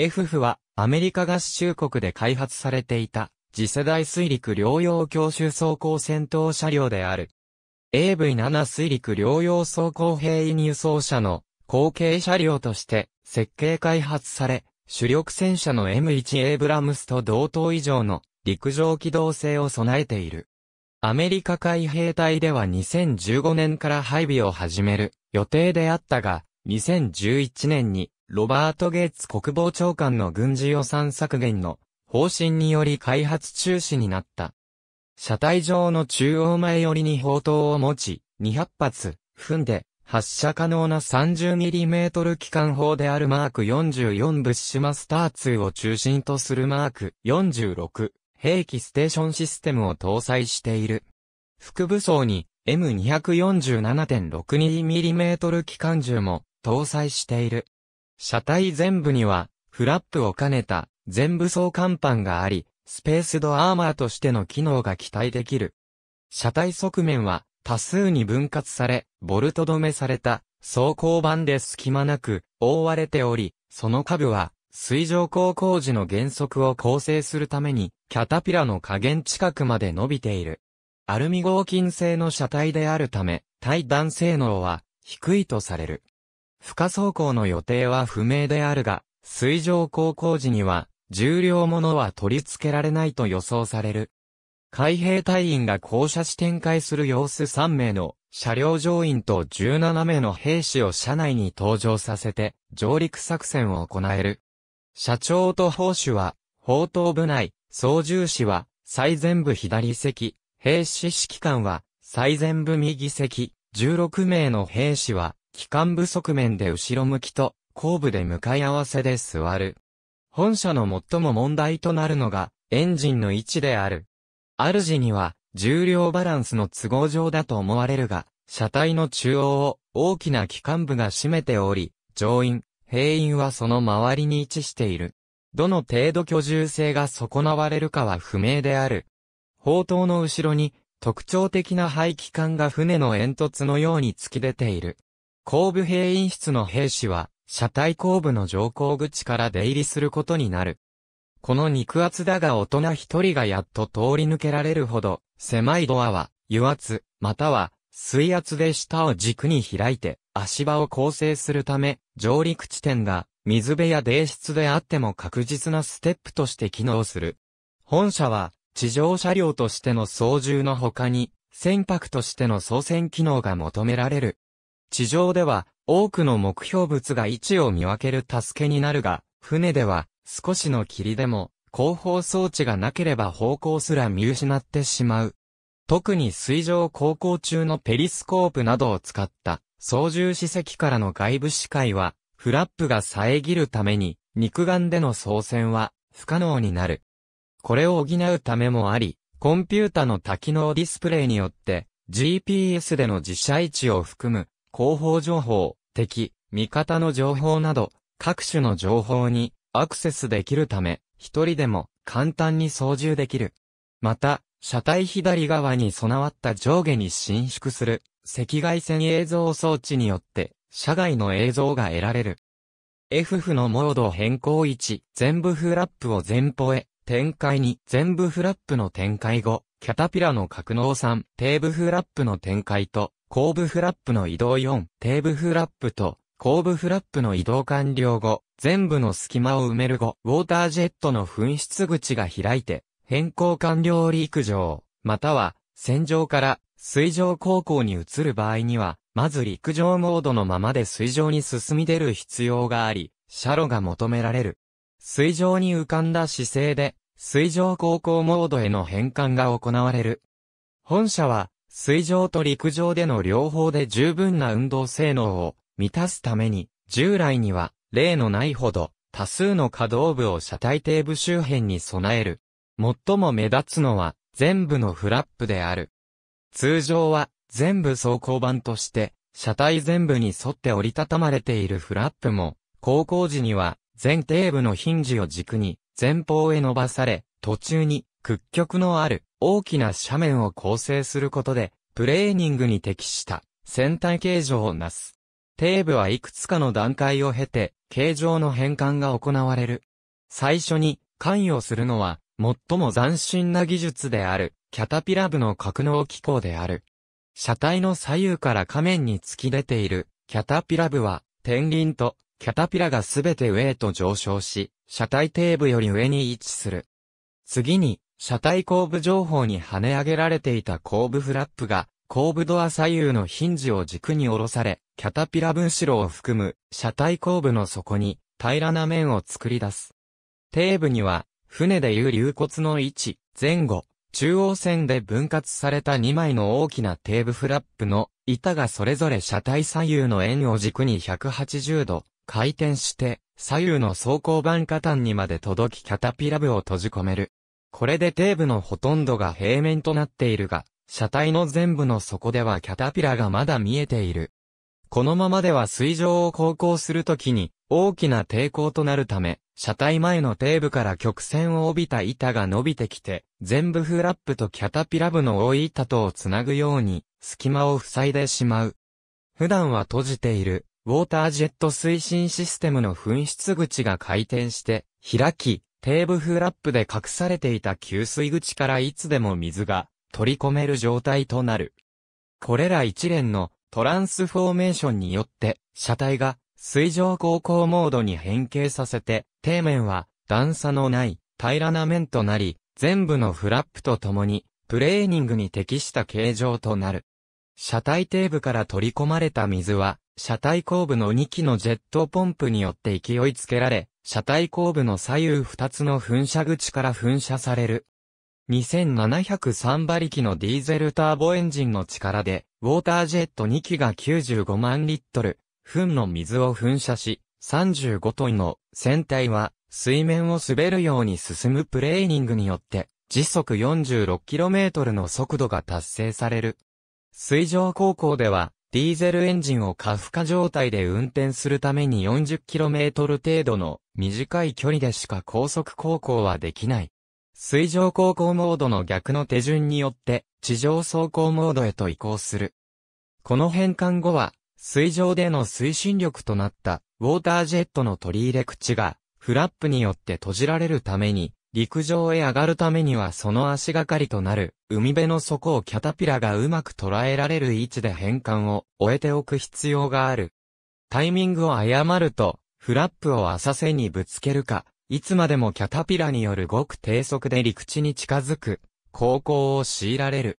FF はアメリカ合衆国で開発されていた次世代水陸両用強襲装甲戦闘車両である。AV7 水陸両用装甲兵員輸送車の後継車両として設計開発され、主力戦車の M1 エイブラムスと同等以上の陸上機動性を備えている。アメリカ海兵隊では2015年から配備を始める予定であったが、2011年にロバート・ゲイツ国防長官の軍事予算削減の方針により開発中止になった。車体上の中央前寄りに砲塔を持ち、200発、踏んで、発射可能な 30mm 機関砲であるマーク44ブッシュマスター2を中心とするマーク46兵器ステーションシステムを搭載している。副武装に M247.62mm 機関銃も搭載している。車体全部には、フラップを兼ねた、全部装甲板があり、スペースドアーマーとしての機能が期待できる。車体側面は、多数に分割され、ボルト止めされた、装甲板で隙間なく、覆われており、その下部は、水上高工時の原則を構成するために、キャタピラの下限近くまで伸びている。アルミ合金製の車体であるため、対弾性能は低いとされる。不可走行の予定は不明であるが、水上航行時には、重量ものは取り付けられないと予想される。海兵隊員が降車し展開する様子3名の車両乗員と17名の兵士を車内に登場させて上陸作戦を行える。社長と砲手は、砲塔部内、操縦士は、最前部左席、兵士指揮官は、最前部右席、16名の兵士は、機関部側面で後ろ向きと、後部で向かい合わせで座る。本社の最も問題となるのが、エンジンの位置である。主には、重量バランスの都合上だと思われるが、車体の中央を大きな機関部が占めており、乗員、兵員はその周りに位置している。どの程度居住性が損なわれるかは不明である。砲塔の後ろに特徴的な排気管が船の煙突のように突き出ている。後部兵員室の兵士は、車体後部の乗降口から出入りすることになる。この肉厚だが大人一人がやっと通り抜けられるほど、狭いドアは、油圧、または、水圧で下を軸に開いて、足場を構成するため、上陸地点が、水辺や泥室であっても確実なステップとして機能する。本社は、地上車両としての操縦の他に、船舶としての操船機能が求められる地上では多くの目標物が位置を見分ける助けになるが、船では少しの霧でも後方装置がなければ方向すら見失ってしまう。特に水上航行中のペリスコープなどを使った操縦士席からの外部視界はフラップが遮るために肉眼での操船は不可能になる。これを補うためもあり、コンピュータの多機能ディスプレイによって GPS での自社位置を含む広報情報、敵、味方の情報など、各種の情報にアクセスできるため、一人でも簡単に操縦できる。また、車体左側に備わった上下に伸縮する赤外線映像装置によって、車外の映像が得られる。FF のモード変更1、全部フラップを前方へ、展開2、全部フラップの展開後、キャタピラの格納3、テーブフラップの展開と、後部フラップの移動4、底部フラップと、後部フラップの移動完了後、全部の隙間を埋める後、ウォータージェットの噴出口が開いて、変更完了陸上、または、戦場から水上航行に移る場合には、まず陸上モードのままで水上に進み出る必要があり、シャロが求められる。水上に浮かんだ姿勢で、水上航行モードへの変換が行われる。本社は、水上と陸上での両方で十分な運動性能を満たすために、従来には例のないほど多数の可動部を車体底部周辺に備える。最も目立つのは全部のフラップである。通常は全部走行板として車体全部に沿って折りたたまれているフラップも、高校時には前底部のヒンジを軸に前方へ伸ばされ、途中に屈曲のある大きな斜面を構成することで、プレーニングに適した船体形状をなす。底部はいくつかの段階を経て、形状の変換が行われる。最初に関与するのは、最も斬新な技術である、キャタピラ部の格納機構である。車体の左右から仮面に突き出ている、キャタピラ部は、天輪と、キャタピラがすべて上へと上昇し、車体底部より上に位置する。次に、車体後部情報に跳ね上げられていた後部フラップが、後部ドア左右のヒンジを軸に下ろされ、キャタピラ分子炉を含む車体後部の底に平らな面を作り出す。底部には、船でいう流骨の位置、前後、中央線で分割された2枚の大きな底部フラップの板がそれぞれ車体左右の円を軸に180度回転して左右の走行板下端にまで届きキャタピラ部を閉じ込める。これで底部のほとんどが平面となっているが、車体の全部の底ではキャタピラがまだ見えている。このままでは水上を航行するときに大きな抵抗となるため、車体前の底部から曲線を帯びた板が伸びてきて、全部フラップとキャタピラ部の多い板とをつなぐように、隙間を塞いでしまう。普段は閉じている、ウォータージェット推進システムの噴出口が回転して、開き、テーブフラップで隠されていた給水口からいつでも水が取り込める状態となる。これら一連のトランスフォーメーションによって車体が水上航行モードに変形させて、底面は段差のない平らな面となり、全部のフラップとともにプレーニングに適した形状となる。車体底部から取り込まれた水は、車体後部の2機のジェットポンプによって勢いつけられ、車体後部の左右2つの噴射口から噴射される。2703馬力のディーゼルターボエンジンの力で、ウォータージェット2機が95万リットル、糞の水を噴射し、35トンの船体は水面を滑るように進むプレーニングによって、時速 46km の速度が達成される。水上高校では、ディーゼルエンジンを過負荷状態で運転するために 40km 程度の短い距離でしか高速航行はできない。水上航行モードの逆の手順によって地上走行モードへと移行する。この変換後は水上での推進力となったウォータージェットの取り入れ口がフラップによって閉じられるために陸上へ上がるためにはその足がかりとなる、海辺の底をキャタピラがうまく捉えられる位置で変換を終えておく必要がある。タイミングを誤ると、フラップを浅瀬にぶつけるか、いつまでもキャタピラによるごく低速で陸地に近づく、航行を強いられる。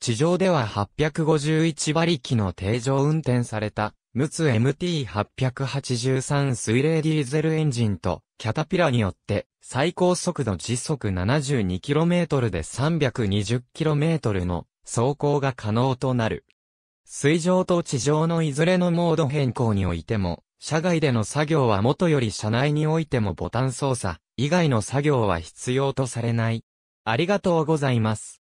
地上では851馬力の定常運転された陸奥 MT883 水冷ディーゼルエンジンとキャタピラによって最高速度時速 72km で 320km の走行が可能となる。水上と地上のいずれのモード変更においても、車外での作業は元より車内においてもボタン操作以外の作業は必要とされない。ありがとうございます。